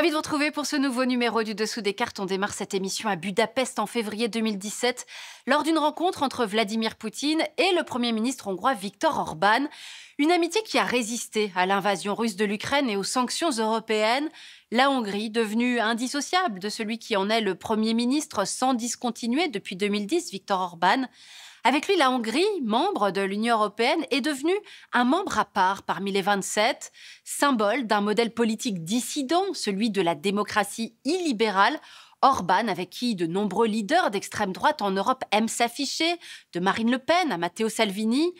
Ravi de vous retrouver pour ce nouveau numéro du Dessous des cartes. On démarre cette émission à Budapest en février 2017 lors d'une rencontre entre Vladimir Poutine et le Premier ministre hongrois Viktor Orban. Une amitié qui a résisté à l'invasion russe de l'Ukraine et aux sanctions européennes. La Hongrie, devenue indissociable de celui qui en est le Premier ministre sans discontinuer depuis 2010, Viktor Orban, avec lui, la Hongrie, membre de l'Union européenne, est devenue un membre à part parmi les 27, symbole d'un modèle politique dissident, celui de la démocratie illibérale. Orban, avec qui de nombreux leaders d'extrême droite en Europe aiment s'afficher, de Marine Le Pen à Matteo Salvini,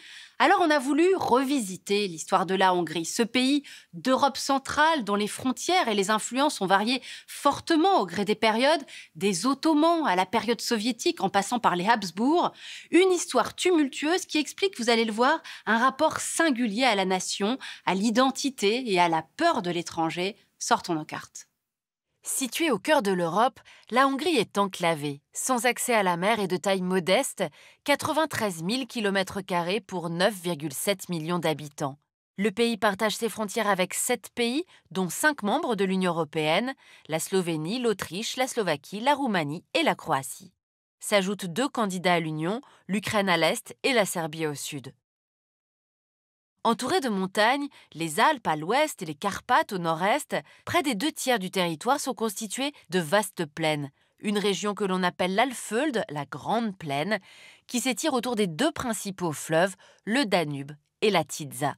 alors on a voulu revisiter l'histoire de la Hongrie, ce pays d'Europe centrale dont les frontières et les influences ont varié fortement au gré des périodes, des Ottomans à la période soviétique en passant par les Habsbourg, une histoire tumultueuse qui explique, vous allez le voir, un rapport singulier à la nation, à l'identité et à la peur de l'étranger. Sortons nos cartes. Située au cœur de l'Europe, la Hongrie est enclavée, sans accès à la mer et de taille modeste, 93 000 km pour 9,7 millions d'habitants. Le pays partage ses frontières avec sept pays, dont cinq membres de l'Union européenne, la Slovénie, l'Autriche, la Slovaquie, la Roumanie et la Croatie. S'ajoutent deux candidats à l'Union, l'Ukraine à l'est et la Serbie au sud. Entourés de montagnes, les Alpes à l'ouest et les Carpates au nord-est, près des deux tiers du territoire sont constitués de vastes plaines. Une région que l'on appelle l'Alföld, la Grande Plaine, qui s'étire autour des deux principaux fleuves, le Danube et la Tidza.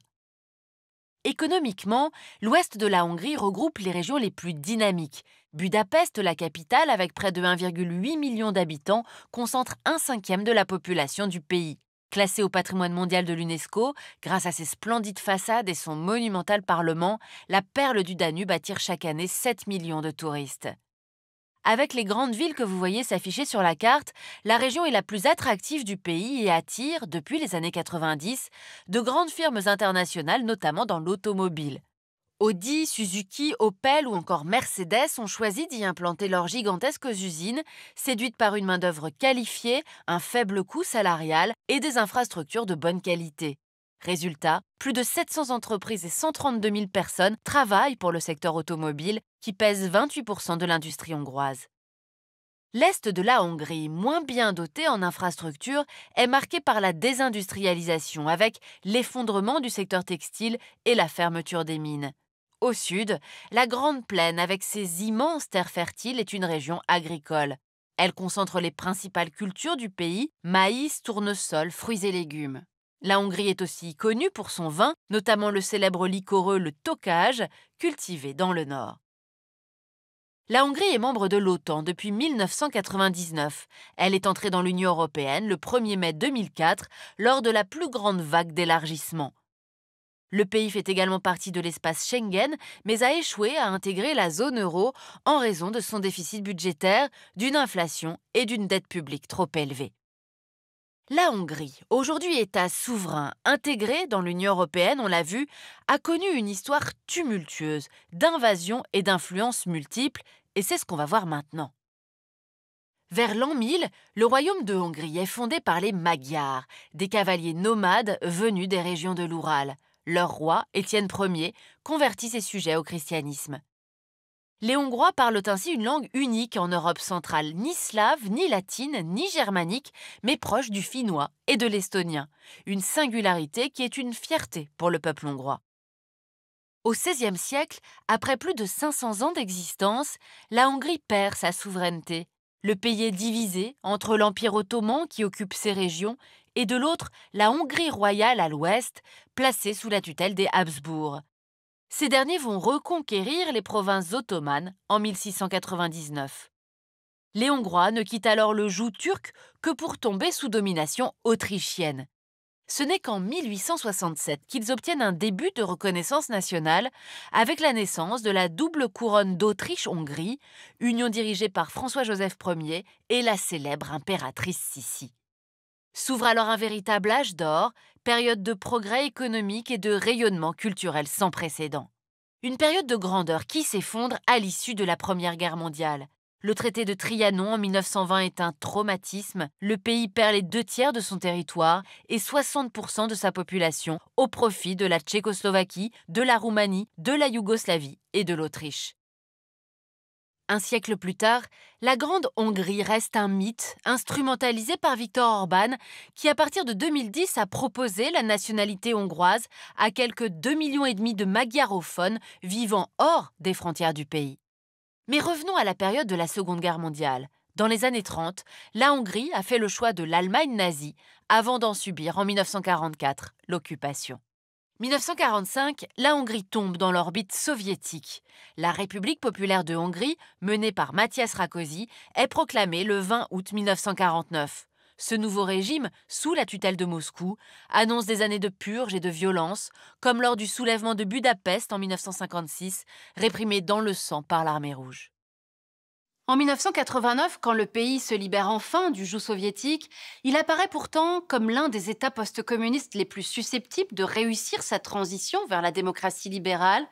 Économiquement, l'ouest de la Hongrie regroupe les régions les plus dynamiques. Budapest, la capitale, avec près de 1,8 million d'habitants, concentre un cinquième de la population du pays. Classée au patrimoine mondial de l'UNESCO, grâce à ses splendides façades et son monumental parlement, la perle du Danube attire chaque année 7 millions de touristes. Avec les grandes villes que vous voyez s'afficher sur la carte, la région est la plus attractive du pays et attire, depuis les années 90, de grandes firmes internationales, notamment dans l'automobile. Audi, Suzuki, Opel ou encore Mercedes ont choisi d'y implanter leurs gigantesques usines, séduites par une main-d'œuvre qualifiée, un faible coût salarial et des infrastructures de bonne qualité. Résultat, plus de 700 entreprises et 132 000 personnes travaillent pour le secteur automobile, qui pèse 28 de l'industrie hongroise. L'Est de la Hongrie, moins bien doté en infrastructures, est marqué par la désindustrialisation avec l'effondrement du secteur textile et la fermeture des mines. Au sud, la Grande Plaine avec ses immenses terres fertiles est une région agricole. Elle concentre les principales cultures du pays, maïs, tournesol, fruits et légumes. La Hongrie est aussi connue pour son vin, notamment le célèbre liquoreux le tocage, cultivé dans le nord. La Hongrie est membre de l'OTAN depuis 1999. Elle est entrée dans l'Union européenne le 1er mai 2004 lors de la plus grande vague d'élargissement. Le pays fait également partie de l'espace Schengen, mais a échoué à intégrer la zone euro en raison de son déficit budgétaire, d'une inflation et d'une dette publique trop élevée. La Hongrie, aujourd'hui État souverain, intégré dans l'Union européenne, on l'a vu, a connu une histoire tumultueuse d'invasions et d'influences multiples, et c'est ce qu'on va voir maintenant. Vers l'an 1000, le royaume de Hongrie est fondé par les Magyars, des cavaliers nomades venus des régions de l'Oural. Leur roi, Étienne Ier, convertit ses sujets au christianisme. Les Hongrois parlent ainsi une langue unique en Europe centrale, ni slave, ni latine, ni germanique, mais proche du finnois et de l'estonien, une singularité qui est une fierté pour le peuple hongrois. Au XVIe siècle, après plus de 500 ans d'existence, la Hongrie perd sa souveraineté. Le pays est divisé entre l'Empire ottoman qui occupe ses régions et de l'autre la Hongrie royale à l'ouest, placée sous la tutelle des Habsbourg. Ces derniers vont reconquérir les provinces ottomanes en 1699. Les Hongrois ne quittent alors le joug turc que pour tomber sous domination autrichienne. Ce n'est qu'en 1867 qu'ils obtiennent un début de reconnaissance nationale avec la naissance de la double couronne d'Autriche-Hongrie, union dirigée par François-Joseph Ier et la célèbre impératrice Sissi. S'ouvre alors un véritable âge d'or, période de progrès économique et de rayonnement culturel sans précédent. Une période de grandeur qui s'effondre à l'issue de la Première Guerre mondiale. Le traité de Trianon en 1920 est un traumatisme. Le pays perd les deux tiers de son territoire et 60% de sa population au profit de la Tchécoslovaquie, de la Roumanie, de la Yougoslavie et de l'Autriche. Un siècle plus tard, la Grande Hongrie reste un mythe instrumentalisé par Viktor Orban, qui à partir de 2010 a proposé la nationalité hongroise à quelques 2,5 millions et demi de magyarophones vivant hors des frontières du pays. Mais revenons à la période de la Seconde Guerre mondiale. Dans les années 30, la Hongrie a fait le choix de l'Allemagne nazie avant d'en subir en 1944 l'occupation. 1945, la Hongrie tombe dans l'orbite soviétique. La République populaire de Hongrie, menée par Mathias Rakosi, est proclamée le 20 août 1949. Ce nouveau régime, sous la tutelle de Moscou, annonce des années de purge et de violence, comme lors du soulèvement de Budapest en 1956, réprimé dans le sang par l'armée rouge. En 1989, quand le pays se libère enfin du joug soviétique, il apparaît pourtant comme l'un des États post-communistes les plus susceptibles de réussir sa transition vers la démocratie libérale.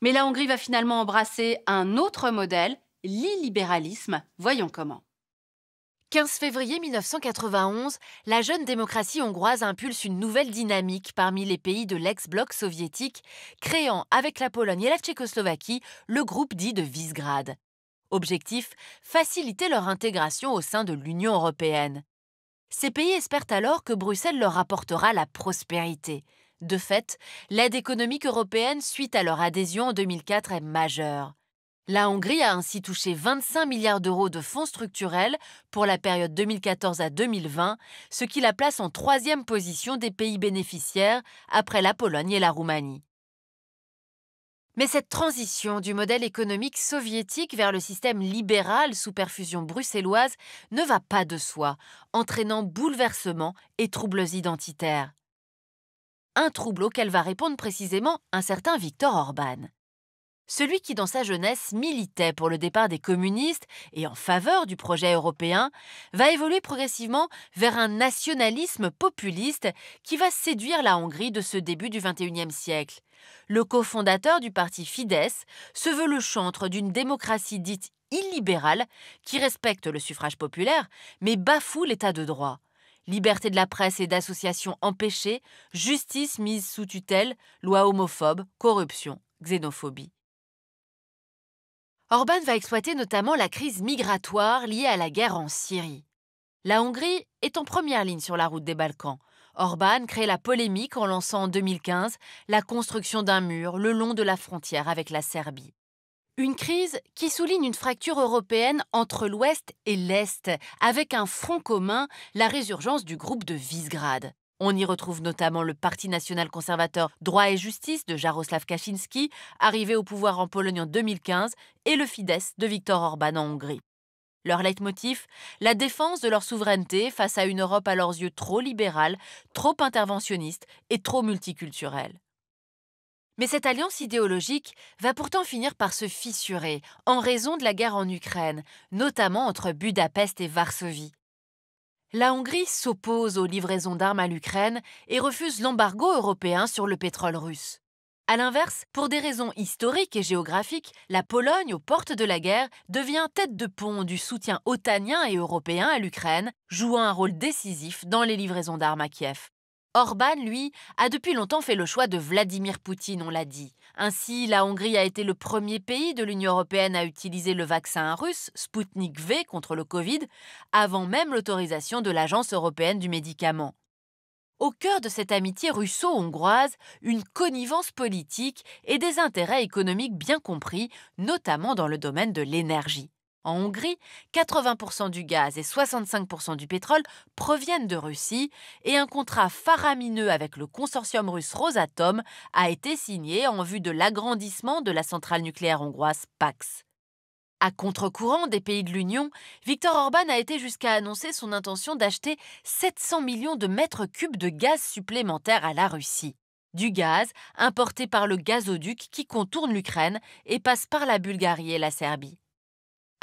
Mais la Hongrie va finalement embrasser un autre modèle, l'illibéralisme. Voyons comment. 15 février 1991, la jeune démocratie hongroise impulse une nouvelle dynamique parmi les pays de l'ex-bloc soviétique, créant avec la Pologne et la Tchécoslovaquie le groupe dit de Visegrad. Objectif faciliter leur intégration au sein de l'Union européenne. Ces pays espèrent alors que Bruxelles leur apportera la prospérité. De fait, l'aide économique européenne suite à leur adhésion en 2004 est majeure. La Hongrie a ainsi touché 25 milliards d'euros de fonds structurels pour la période 2014 à 2020, ce qui la place en troisième position des pays bénéficiaires après la Pologne et la Roumanie. Mais cette transition du modèle économique soviétique vers le système libéral sous perfusion bruxelloise ne va pas de soi, entraînant bouleversements et troubles identitaires. Un trouble auquel va répondre précisément un certain Viktor Orban celui qui dans sa jeunesse militait pour le départ des communistes et en faveur du projet européen, va évoluer progressivement vers un nationalisme populiste qui va séduire la Hongrie de ce début du XXIe siècle. Le cofondateur du parti Fidesz se veut le chantre d'une démocratie dite illibérale qui respecte le suffrage populaire mais bafoue l'état de droit liberté de la presse et d'association empêchée, justice mise sous tutelle, loi homophobe, corruption, xénophobie. Orban va exploiter notamment la crise migratoire liée à la guerre en Syrie. La Hongrie est en première ligne sur la route des Balkans. Orban crée la polémique en lançant en 2015 la construction d'un mur le long de la frontière avec la Serbie. Une crise qui souligne une fracture européenne entre l'Ouest et l'Est, avec un front commun, la résurgence du groupe de Visegrad. On y retrouve notamment le Parti national conservateur Droit et Justice de Jaroslav Kaczynski, arrivé au pouvoir en Pologne en 2015, et le Fidesz de Viktor Orban en Hongrie. Leur leitmotiv La défense de leur souveraineté face à une Europe à leurs yeux trop libérale, trop interventionniste et trop multiculturelle. Mais cette alliance idéologique va pourtant finir par se fissurer en raison de la guerre en Ukraine, notamment entre Budapest et Varsovie la Hongrie s'oppose aux livraisons d'armes à l'Ukraine et refuse l'embargo européen sur le pétrole russe. A l'inverse, pour des raisons historiques et géographiques, la Pologne, aux portes de la guerre, devient tête de pont du soutien otanien et européen à l'Ukraine, jouant un rôle décisif dans les livraisons d'armes à Kiev. Orban, lui, a depuis longtemps fait le choix de Vladimir Poutine, on l'a dit, ainsi, la Hongrie a été le premier pays de l'Union européenne à utiliser le vaccin russe Sputnik V contre le Covid, avant même l'autorisation de l'Agence européenne du médicament. Au cœur de cette amitié russo-hongroise, une connivence politique et des intérêts économiques bien compris, notamment dans le domaine de l'énergie. En Hongrie, 80% du gaz et 65% du pétrole proviennent de Russie et un contrat faramineux avec le consortium russe Rosatom a été signé en vue de l'agrandissement de la centrale nucléaire hongroise Pax. À contre-courant des pays de l'Union, Viktor Orban a été jusqu'à annoncer son intention d'acheter 700 millions de mètres cubes de gaz supplémentaires à la Russie du gaz importé par le gazoduc qui contourne l'Ukraine et passe par la Bulgarie et la Serbie.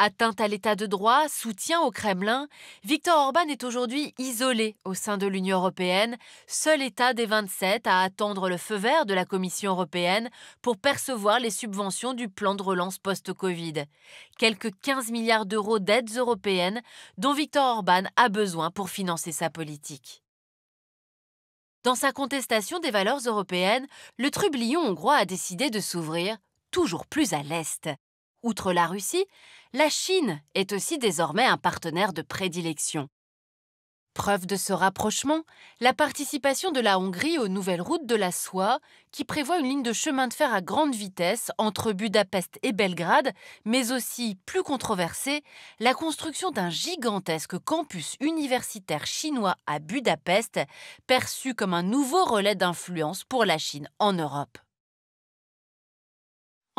Atteinte à l'état de droit, soutien au Kremlin, Viktor Orban est aujourd'hui isolé au sein de l'Union européenne, seul État des 27 à attendre le feu vert de la Commission européenne pour percevoir les subventions du plan de relance post-Covid. Quelques 15 milliards d'euros d'aides européennes dont Viktor Orban a besoin pour financer sa politique. Dans sa contestation des valeurs européennes, le trublion hongrois a décidé de s'ouvrir toujours plus à l'Est. Outre la Russie, la Chine est aussi désormais un partenaire de prédilection. Preuve de ce rapprochement, la participation de la Hongrie aux nouvelles routes de la soie, qui prévoit une ligne de chemin de fer à grande vitesse entre Budapest et Belgrade, mais aussi, plus controversée, la construction d'un gigantesque campus universitaire chinois à Budapest, perçu comme un nouveau relais d'influence pour la Chine en Europe.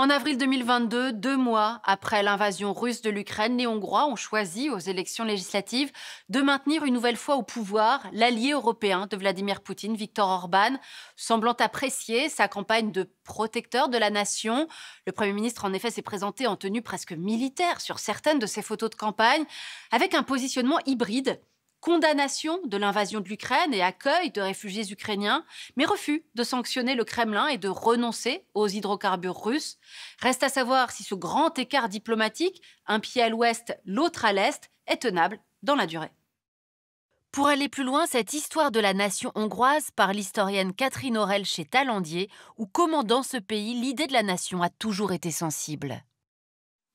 En avril 2022, deux mois après l'invasion russe de l'Ukraine, les Hongrois ont choisi aux élections législatives de maintenir une nouvelle fois au pouvoir l'allié européen de Vladimir Poutine, Viktor Orban, semblant apprécier sa campagne de protecteur de la nation. Le Premier ministre, en effet, s'est présenté en tenue presque militaire sur certaines de ses photos de campagne, avec un positionnement hybride condamnation de l'invasion de l'Ukraine et accueil de réfugiés ukrainiens, mais refus de sanctionner le Kremlin et de renoncer aux hydrocarbures russes. Reste à savoir si ce grand écart diplomatique, un pied à l'ouest, l'autre à l'est, est tenable dans la durée. Pour aller plus loin, cette histoire de la nation hongroise par l'historienne Catherine Aurel chez Talandier, où comment dans ce pays l'idée de la nation a toujours été sensible.